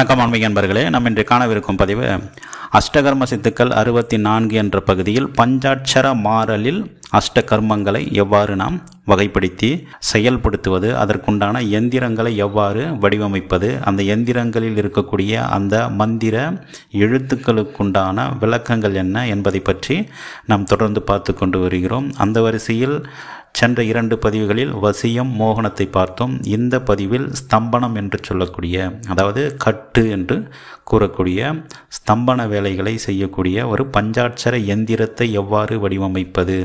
வணக்கம் அண்மை அன்பர்களே நாம் இன்று காணவிருக்கும் பதிவு அஷ்டகர்ம சித்துக்கள் அறுபத்தி நான்கு என்ற பகுதியில் பஞ்சாட்சர மாறலில் அஷ்டகர்மங்களை எவ்வாறு நாம் வகைப்படுத்தி செயல்படுத்துவது அதற்குண்டான எந்திரங்களை எவ்வாறு வடிவமைப்பது அந்த எந்திரங்களில் இருக்கக்கூடிய அந்த மந்திர எழுத்துக்களுக்குண்டான விளக்கங்கள் என்ன என்பதை பற்றி நாம் தொடர்ந்து பார்த்து கொண்டு வருகிறோம் அந்த வரிசையில் சென்ற இரண்டு பதிவுகளில் வசியம் மோகனத்தை பார்த்தோம் இந்த பதிவில் ஸ்தம்பனம் என்று சொல்லக்கூடிய அதாவது கட்டு என்று கூறக்கூடிய ஸ்தம்பன வேலைகளை செய்யக்கூடிய ஒரு பஞ்சாட்சர எந்திரத்தை எவ்வாறு வடிவமைப்பது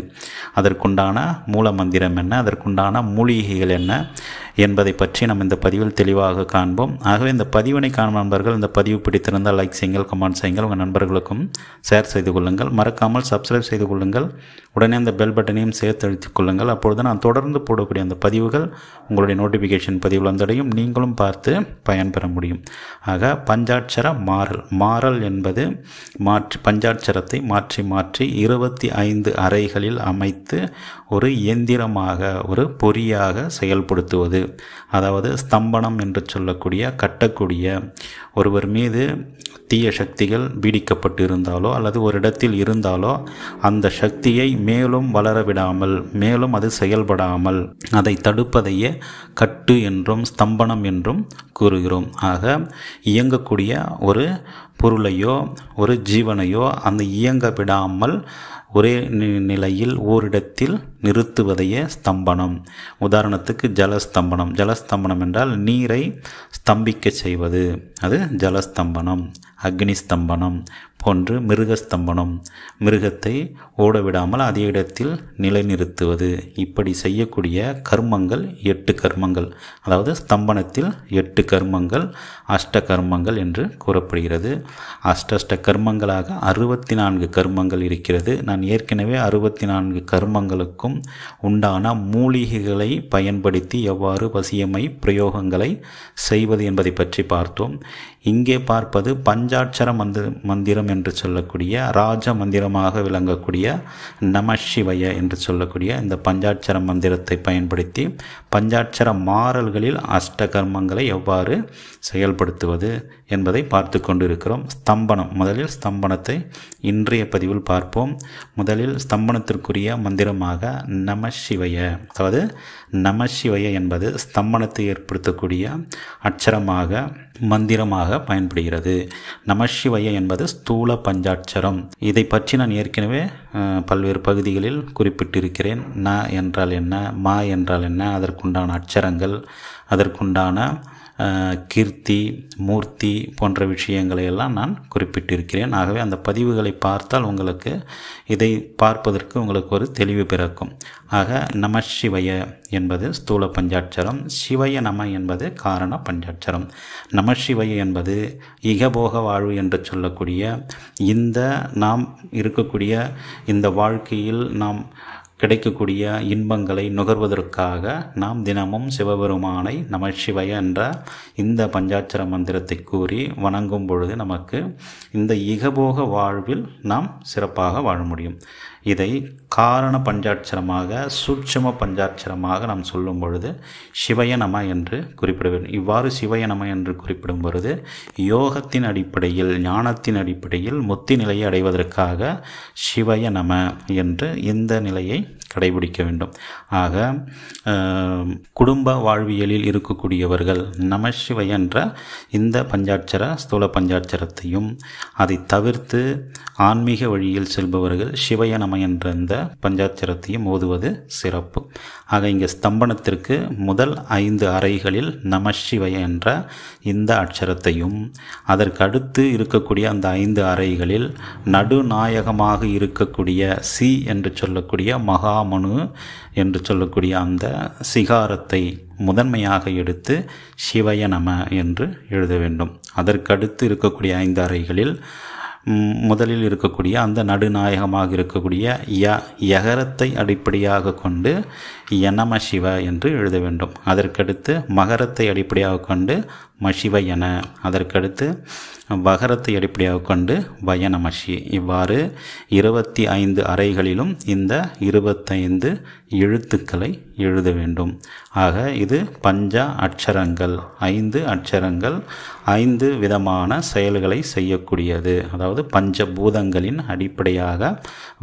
அதற்குண்டான மூல மந்திரம் என்ன அதற்குண்டான மூலிகைகள் என்ன என்பதை பற்றி நம்ம இந்த பதிவில் தெளிவாக காண்போம் ஆகவே இந்த பதிவினை காணும் நண்பர்கள் இந்த பதிவு பிடித்திருந்தால் லைக் செய்யுங்கள் கமெண்ட் செய்யுங்கள் உங்கள் நண்பர்களுக்கும் ஷேர் செய்து கொள்ளுங்கள் மறக்காமல் சப்ஸ்கிரைப் செய்து கொள்ளுங்கள் உடனே அந்த பெல் பட்டனையும் சேர்த்து அழித்துக் கொள்ளுங்கள் அப்பொழுது நான் தொடர்ந்து போடக்கூடிய அந்த பதிவுகள் உங்களுடைய நோட்டிஃபிகேஷன் பதிவில் வந்தடையும் நீங்களும் பார்த்து பயன்பெற முடியும் ஆக பஞ்சாட்சர மாறல் மாறல் என்பது மாற்றி பஞ்சாட்சரத்தை மாற்றி மாற்றி இருபத்தி ஐந்து அறைகளில் அமைத்து ஒரு இயந்திரமாக ஒரு பொறியாக செயல்படுத்துவது அதாவது ஸ்தம்பனம் என்று சொல்லக்கூடிய கட்டக்கூடிய ஒருவர் மீது தீய சக்திகள் பீடிக்கப்பட்டு இருந்தாலோ அல்லது ஒரு இடத்தில் இருந்தாலோ அந்த சக்தியை மேலும் வளர விடாமல் மேலும் அது செயல்படாமல் அதை தடுப்பதையே கட்டு என்றும் ஸ்தம்பனம் என்றும் கூறுகிறோம் ஆக இயங்கக்கூடிய ஒரு பொருளையோ ஒரு ஜீவனையோ அந்த இயங்க விடாமல் ஒரே நிலையில் ஓரிடத்தில் நிறுத்துவதைய ஸ்தம்பனம் உதாரணத்துக்கு ஜலஸ்தம்பனம் ஜலஸ்தம்பனம் என்றால் நீரை ஸ்தம்பிக்க செய்வது அது ஜலஸ்தம்பனம் அக்னி ஸ்தம்பனம் ஒன்று மிருகஸ்தம்பனம் மிருகத்தை ஓடவிடாமல் அதே இடத்தில் நிலைநிறுத்துவது இப்படி செய்யக்கூடிய கர்மங்கள் எட்டு கர்மங்கள் அதாவது ஸ்தம்பனத்தில் எட்டு கர்மங்கள் அஷ்ட கர்மங்கள் என்று கூறப்படுகிறது அஷ்டஷ்ட கர்மங்களாக அறுபத்தி நான்கு கர்மங்கள் இருக்கிறது நான் ஏற்கனவே அறுபத்தி நான்கு கர்மங்களுக்கும் உண்டான மூலிகைகளை பயன்படுத்தி எவ்வாறு வசியமை பிரயோகங்களை செய்வது என்பதை பற்றி பார்த்தோம் இங்கே பார்ப்பது பஞ்சாட்சர மந்திர மந்திரம் என்று சொல்லக்கூடிய ராஜ மந்திரமாக விளங்கக்கூடிய நம சிவய என்று சொல்லக்கூடிய இந்த பஞ்சாட்சர மந்திரத்தை பயன்படுத்தி பஞ்சாட்சர மாறல்களில் அஷ்டகர்மங்களை எவ்வாறு செயல்படுத்துவது என்பதை பார்த்து கொண்டிருக்கிறோம் ஸ்தம்பனம் முதலில் ஸ்தம்பனத்தை இன்றைய பதிவில் பார்ப்போம் முதலில் ஸ்தம்பனத்திற்குரிய மந்திரமாக நம அதாவது நம என்பது ஸ்தம்பனத்தை ஏற்படுத்தக்கூடிய அச்சரமாக மந்திரமாக பயன்படுகிறது நமசிவய என்பது ஸ்தூல பஞ்சாட்சரம் இதை பற்றி நான் ஏற்கனவே பல்வேறு பகுதிகளில் குறிப்பிட்டிருக்கிறேன் ந என்றால் என்ன மா என்றால் என்ன அதற்குண்டான அச்சரங்கள் அதற்குண்டான கீர்த்தி மூர்த்தி போன்ற விஷயங்களை எல்லாம் நான் குறிப்பிட்டிருக்கிறேன் ஆகவே அந்த பதிவுகளை பார்த்தால் உங்களுக்கு இதை பார்ப்பதற்கு உங்களுக்கு ஒரு தெளிவு பிறக்கும் ஆக நம சிவய என்பது ஸ்தூல பஞ்சாட்சரம் சிவய நம என்பது காரண பஞ்சாட்சரம் நம சிவய என்பது இகபோக வாழ்வு என்று சொல்லக்கூடிய இந்த நாம் இருக்கக்கூடிய இந்த வாழ்க்கையில் நாம் கிடைக்கக்கூடிய இன்பங்களை நுகர்வதற்காக நாம் தினமும் சிவபெருமானை சிவய என்ற இந்த பஞ்சாட்சர மந்திரத்தை கூறி வணங்கும் பொழுது நமக்கு இந்த இகபோக வாழ்வில் நாம் சிறப்பாக வாழ முடியும் இதை காரண பஞ்சாட்சரமாக சூட்சம பஞ்சாட்சரமாக நாம் சொல்லும் பொழுது சிவய நம என்று குறிப்பிட வேண்டும் இவ்வாறு சிவய நம என்று குறிப்பிடும் பொழுது யோகத்தின் அடிப்படையில் ஞானத்தின் அடிப்படையில் முத்தி நிலையை அடைவதற்காக சிவய நம என்று இந்த நிலையை கடைபிடிக்க வேண்டும் ஆக குடும்ப வாழ்வியலில் இருக்கக்கூடியவர்கள் நமசிவய என்ற இந்த பஞ்சாட்சர ஸ்தூல பஞ்சாட்சரத்தையும் அதை தவிர்த்து ஆன்மீக வழியில் செல்பவர்கள் சிவய நம பிரம்ம என்ற இந்த பஞ்சாட்சரத்தையும் ஓதுவது சிறப்பு ஆக இங்கே ஸ்தம்பனத்திற்கு முதல் ஐந்து அறைகளில் நமசிவய என்ற இந்த அட்சரத்தையும் அதற்கு அடுத்து இருக்கக்கூடிய அந்த ஐந்து அறைகளில் நடுநாயகமாக இருக்கக்கூடிய சி என்று சொல்லக்கூடிய மகாமனு என்று சொல்லக்கூடிய அந்த சிகாரத்தை முதன்மையாக எடுத்து சிவய நம என்று எழுத வேண்டும் அதற்கடுத்து இருக்கக்கூடிய ஐந்து அறைகளில் முதலில் இருக்கக்கூடிய அந்த நடுநாயகமாக இருக்கக்கூடிய ய யகரத்தை அடிப்படையாக கொண்டு யனம சிவ என்று எழுத வேண்டும் அதற்கடுத்து மகரத்தை அடிப்படையாக கொண்டு மஷிவை என அதற்கடுத்து வகரத்தை அடிப்படையாக கொண்டு வயன மஷி இவ்வாறு இருபத்தி ஐந்து அறைகளிலும் இந்த இருபத்தைந்து எழுத்துக்களை எழுத வேண்டும் ஆக இது பஞ்ச அட்சரங்கள் ஐந்து அட்சரங்கள் ஐந்து விதமான செயல்களை செய்யக்கூடியது அதாவது பஞ்சபூதங்களின் அடிப்படையாக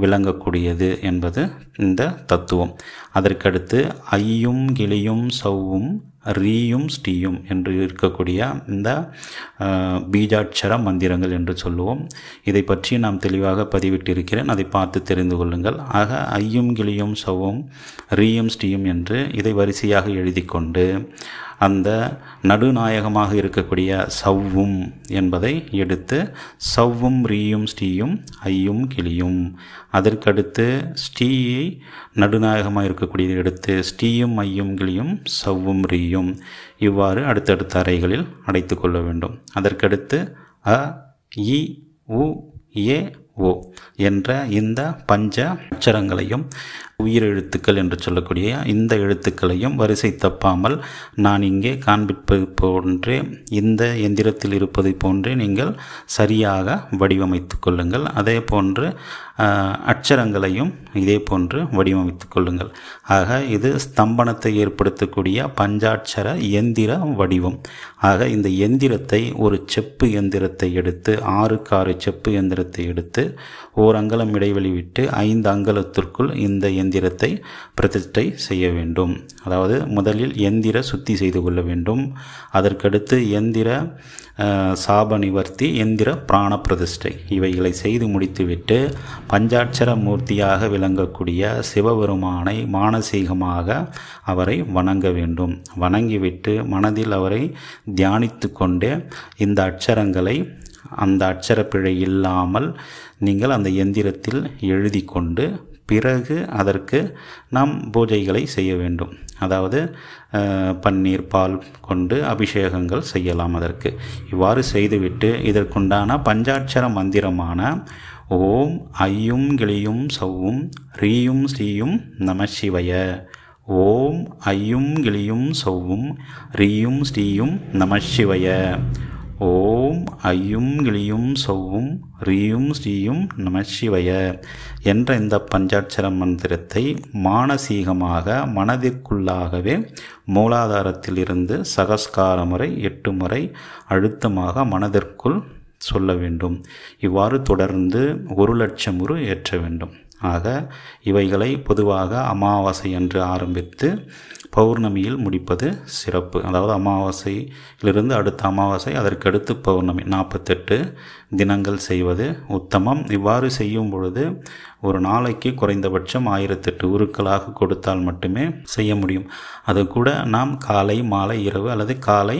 விளங்கக்கூடியது என்பது இந்த தத்துவம் அதற்கடுத்து ஐயும் கிளியும் சவ்வும் ரீயும் ஸ்டீயும் என்று இருக்கக்கூடிய இந்த பீஜாட்சர மந்திரங்கள் என்று சொல்லுவோம் இதை பற்றி நாம் தெளிவாக பதிவிட்டிருக்கிறேன் அதை பார்த்து தெரிந்து கொள்ளுங்கள் ஆக ஐயும் கிளியும் சவும் ரீயும் ஸ்டீயும் என்று இதை வரிசையாக எழுதி கொண்டு அந்த நடுநாயகமாக இருக்கக்கூடிய சவ்வும் என்பதை எடுத்து சவ்வும் ரீயும் ஸ்டீயும் ஐயும் கிளியும் அதற்கடுத்து ஸ்டீயை நடுநாயகமாக இருக்கக்கூடியதை எடுத்து ஸ்டீயும் ஐயும் கிளியும் சவ்வும் ரீயும் இவ்வாறு அடுத்தடுத்த அறைகளில் அடைத்து கொள்ள வேண்டும் அதற்கடுத்து அ இ உ ஏ ஓ என்ற இந்த பஞ்ச அச்சரங்களையும் உயிர் எழுத்துக்கள் என்று சொல்லக்கூடிய இந்த எழுத்துக்களையும் வரிசை தப்பாமல் நான் இங்கே காண்பிப்பது போன்றே இந்த எந்திரத்தில் இருப்பதை போன்றே நீங்கள் சரியாக வடிவமைத்து கொள்ளுங்கள் அதே போன்று அச்சரங்களையும் இதே போன்று வடிவமைத்து கொள்ளுங்கள் ஆக இது ஸ்தம்பனத்தை ஏற்படுத்தக்கூடிய பஞ்சாட்சர எந்திர வடிவம் ஆக இந்த எந்திரத்தை ஒரு செப்பு எந்திரத்தை எடுத்து ஆறு செப்பு எந்திரத்தை எடுத்து வைத்து ஓர் அங்கலம் இடைவெளி விட்டு ஐந்து அங்கலத்திற்குள் இந்த எந்திரத்தை பிரதிஷ்டை செய்ய வேண்டும் அதாவது முதலில் எந்திர சுத்தி செய்து கொள்ள வேண்டும் அதற்கடுத்து எந்திர சாப நிவர்த்தி எந்திர பிராண பிரதிஷ்டை இவைகளை செய்து முடித்துவிட்டு பஞ்சாட்சர மூர்த்தியாக விளங்கக்கூடிய சிவபெருமானை மானசீகமாக அவரை வணங்க வேண்டும் வணங்கிவிட்டு மனதில் அவரை தியானித்து கொண்டே இந்த அட்சரங்களை அந்த அச்சரப்பிழை இல்லாமல் நீங்கள் அந்த எந்திரத்தில் எழுதி கொண்டு பிறகு அதற்கு நாம் பூஜைகளை செய்ய வேண்டும் அதாவது பன்னீர் பால் கொண்டு அபிஷேகங்கள் செய்யலாம் அதற்கு இவ்வாறு செய்துவிட்டு இதற்குண்டான பஞ்சாட்சர மந்திரமான ஓம் ஐயும் கிளியும் சவ்வும் ரீயும் ஸ்ரீயும் சிவய ஓம் ஐயும் கிளியும் சவ்வும் ரீயும் ஸ்ரீயும் சிவய ஓம் ஐயும் கிளியும் சௌவும் ரீயும் ஸ்ரீயும் சிவய என்ற இந்த பஞ்சாட்சர மந்திரத்தை மானசீகமாக மனதிற்குள்ளாகவே மூலாதாரத்திலிருந்து சகஸ்கார முறை எட்டு முறை அழுத்தமாக மனதிற்குள் சொல்ல வேண்டும் இவ்வாறு தொடர்ந்து ஒரு லட்சம் உரு ஏற்ற வேண்டும் ஆக இவைகளை பொதுவாக அமாவாசை என்று ஆரம்பித்து பௌர்ணமியில் முடிப்பது சிறப்பு அதாவது அமாவாசையிலிருந்து அடுத்த அமாவாசை அதற்கடுத்து பௌர்ணமி நாற்பத்தெட்டு தினங்கள் செய்வது உத்தமம் இவ்வாறு செய்யும் பொழுது ஒரு நாளைக்கு குறைந்தபட்சம் ஆயிரத்தெட்டு உருக்களாக கொடுத்தால் மட்டுமே செய்ய முடியும் அது கூட நாம் காலை மாலை இரவு அல்லது காலை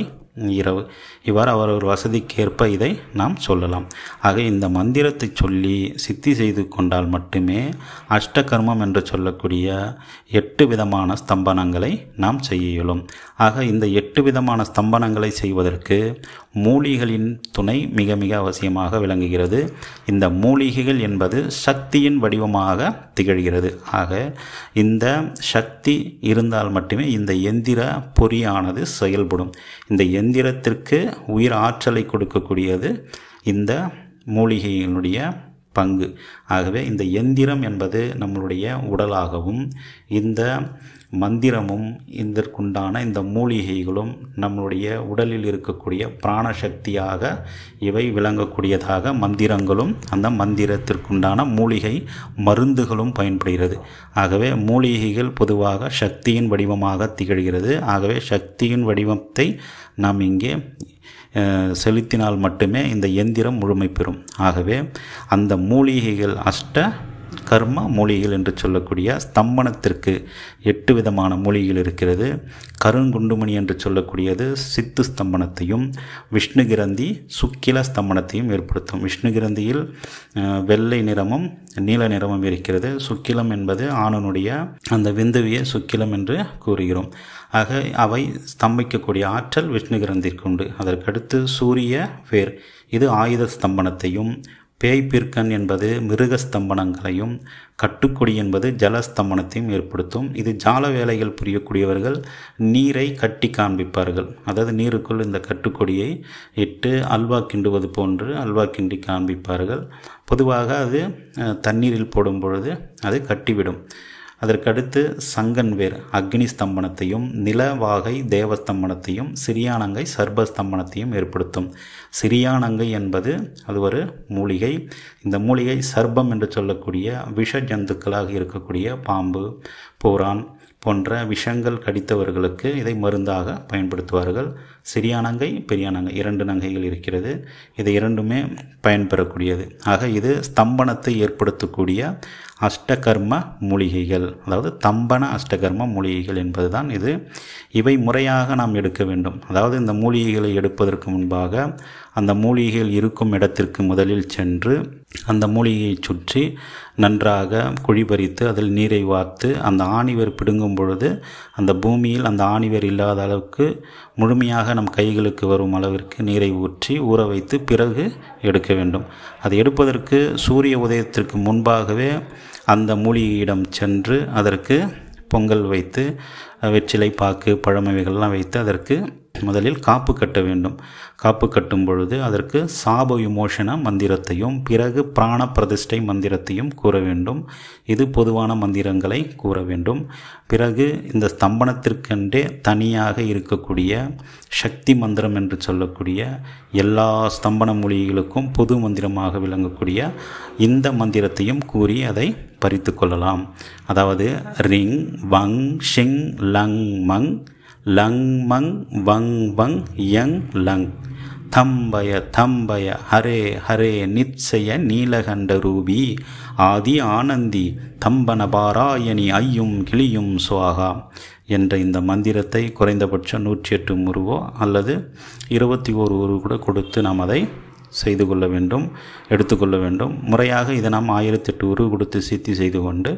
இரவு இவ்வாறு அவரவர் வசதிக்கேற்ப இதை நாம் சொல்லலாம் ஆக இந்த மந்திரத்தை சொல்லி சித்தி செய்து கொண்டால் மட்டுமே அஷ்டகர்மம் என்று சொல்லக்கூடிய எட்டு விதமான ஸ்தம்பனங்களை நாம் செய்ய இயலும் ஆக இந்த எட்டு விதமான ஸ்தம்பனங்களை செய்வதற்கு மூலிகளின் துணை மிக மிக அவசியமாக விளங்குகிறது இந்த மூலிகைகள் என்பது சக்தியின் வடிவமாக திகழ்கிறது ஆக இந்த சக்தி இருந்தால் மட்டுமே இந்த எந்திர பொறியானது செயல்படும் இந்த எந்திரத்திற்கு உயிர் ஆற்றலை கொடுக்கக்கூடியது இந்த மூலிகையினுடைய பங்கு ஆகவே இந்த எந்திரம் என்பது நம்மளுடைய உடலாகவும் இந்த மந்திரமும் இதற்குண்டான இந்த மூலிகைகளும் நம்மளுடைய உடலில் இருக்கக்கூடிய பிராணசக்தியாக இவை விளங்கக்கூடியதாக மந்திரங்களும் அந்த மந்திரத்திற்குண்டான மூலிகை மருந்துகளும் பயன்படுகிறது ஆகவே மூலிகைகள் பொதுவாக சக்தியின் வடிவமாக திகழ்கிறது ஆகவே சக்தியின் வடிவத்தை நாம் இங்கே செலுத்தினால் மட்டுமே இந்த எந்திரம் முழுமை பெறும் ஆகவே அந்த மூலிகைகள் அஷ்ட கர்ம மொழிகள் என்று சொல்லக்கூடிய ஸ்தம்பனத்திற்கு எட்டு விதமான மொழிகள் இருக்கிறது கருங்குண்டுமணி என்று சொல்லக்கூடியது சித்து ஸ்தம்பனத்தையும் விஷ்ணு கிரந்தி சுக்கில ஸ்தம்பனத்தையும் ஏற்படுத்தும் விஷ்ணு கிரந்தியில் வெள்ளை நிறமும் நீல நிறமும் இருக்கிறது சுக்கிலம் என்பது ஆணனுடைய அந்த விந்துவியை சுக்கிலம் என்று கூறுகிறோம் ஆக அவை ஸ்தம்பிக்கக்கூடிய ஆற்றல் விஷ்ணு கிரந்திற்கு உண்டு அதற்கடுத்து சூரிய வேர் இது ஆயுத ஸ்தம்பனத்தையும் பேய்பிற்கண் என்பது மிருகஸ்தம்பனங்களையும் கட்டுக்கொடி என்பது ஜலஸ்தம்பனத்தையும் ஏற்படுத்தும் இது ஜால வேலைகள் புரியக்கூடியவர்கள் நீரை கட்டி காண்பிப்பார்கள் அதாவது நீருக்குள் இந்த கட்டுக்கொடியை இட்டு அல்வா கிண்டுவது போன்று அல்வா கிண்டி காண்பிப்பார்கள் பொதுவாக அது தண்ணீரில் போடும் பொழுது அது கட்டிவிடும் அதற்கடுத்து சங்கன்வேர் அக்னி ஸ்தம்பனத்தையும் நிலவாகை தேவஸ்தம்பனத்தையும் சிறியானங்கை சர்பஸ்தம்பனத்தையும் ஏற்படுத்தும் சிறியானங்கை என்பது அது ஒரு மூலிகை இந்த மூலிகை சர்பம் என்று சொல்லக்கூடிய விஷ ஜந்துக்களாக இருக்கக்கூடிய பாம்பு பூரான் போன்ற விஷங்கள் கடித்தவர்களுக்கு இதை மருந்தாக பயன்படுத்துவார்கள் பெரிய நங்கை இரண்டு நங்கைகள் இருக்கிறது இதை இரண்டுமே பயன்பெறக்கூடியது ஆக இது ஸ்தம்பனத்தை ஏற்படுத்தக்கூடிய அஷ்டகர்ம மூலிகைகள் அதாவது தம்பன அஷ்டகர்ம மூலிகைகள் என்பதுதான் இது இவை முறையாக நாம் எடுக்க வேண்டும் அதாவது இந்த மூலிகைகளை எடுப்பதற்கு முன்பாக அந்த மூலிகைகள் இருக்கும் இடத்திற்கு முதலில் சென்று அந்த மூலிகையை சுற்றி நன்றாக குழிபறித்து அதில் நீரை வார்த்து அந்த ஆணிவர் பிடுங்கும் பொழுது அந்த பூமியில் அந்த ஆணிவர் இல்லாத அளவுக்கு முழுமையாக நம் கைகளுக்கு வரும் அளவிற்கு நீரை ஊற்றி ஊற வைத்து பிறகு எடுக்க வேண்டும் அதை எடுப்பதற்கு சூரிய உதயத்திற்கு முன்பாகவே அந்த மூலிகையிடம் சென்று அதற்கு பொங்கல் வைத்து வெற்றிலை பாக்கு பழமைகள்லாம் வைத்து அதற்கு முதலில் காப்பு கட்ட வேண்டும் காப்பு கட்டும் பொழுது அதற்கு சாப விமோசன மந்திரத்தையும் பிறகு பிராண பிரதிஷ்டை மந்திரத்தையும் கூற வேண்டும் இது பொதுவான மந்திரங்களை கூற வேண்டும் பிறகு இந்த ஸ்தம்பனத்திற்கென்றே தனியாக இருக்கக்கூடிய சக்தி மந்திரம் என்று சொல்லக்கூடிய எல்லா ஸ்தம்பன மொழிகளுக்கும் பொது மந்திரமாக விளங்கக்கூடிய இந்த மந்திரத்தையும் கூறி அதை பறித்து கொள்ளலாம் அதாவது ரிங் வங் ஷிங் லங் மங் லங் மங் வங் வங் யங் லங் தம்பய தம்பய ஹரே ஹரே நிச்சய நீலகண்ட ரூபி ஆதி ஆனந்தி தம்பன பாராயணி ஐயும் கிளியும் சுவாகா என்ற இந்த மந்திரத்தை குறைந்தபட்சம் நூற்றி எட்டு முருவோ அல்லது இருபத்தி ஓரு உருவ கூட கொடுத்து நாம் அதை செய்து கொள்ள வேண்டும் எடுத்துக்கொள்ள வேண்டும் முறையாக இதை நாம் ஆயிரத்தி எட்டு உருவு கொடுத்து சித்தி செய்து கொண்டு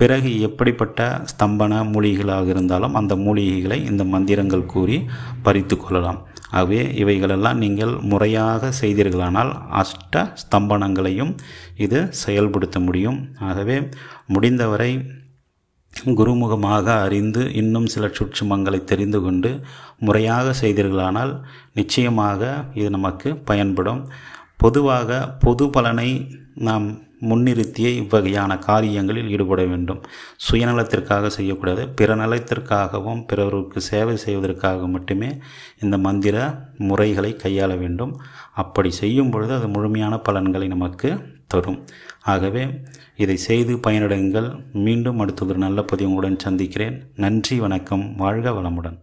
பிறகு எப்படிப்பட்ட ஸ்தம்பன மூலிகைகளாக இருந்தாலும் அந்த மூலிகைகளை இந்த மந்திரங்கள் கூறி பறித்து கொள்ளலாம் ஆகவே இவைகளெல்லாம் நீங்கள் முறையாக செய்தீர்களானால் அஷ்ட ஸ்தம்பனங்களையும் இது செயல்படுத்த முடியும் ஆகவே முடிந்தவரை குருமுகமாக அறிந்து இன்னும் சில சுற்றுமங்களை தெரிந்து கொண்டு முறையாக செய்தீர்களானால் நிச்சயமாக இது நமக்கு பயன்படும் பொதுவாக பொது பலனை நாம் முன்னிறுத்திய இவ்வகையான காரியங்களில் ஈடுபட வேண்டும் சுயநலத்திற்காக செய்யக்கூடாது பிற நலத்திற்காகவும் பிறருக்கு சேவை செய்வதற்காக மட்டுமே இந்த மந்திர முறைகளை கையாள வேண்டும் அப்படி செய்யும் பொழுது அது முழுமையான பலன்களை நமக்கு தரும் ஆகவே இதை செய்து பயனடைங்கள் மீண்டும் ஒரு நல்ல பதிவுங்களுடன் சந்திக்கிறேன் நன்றி வணக்கம் வாழ்க வளமுடன்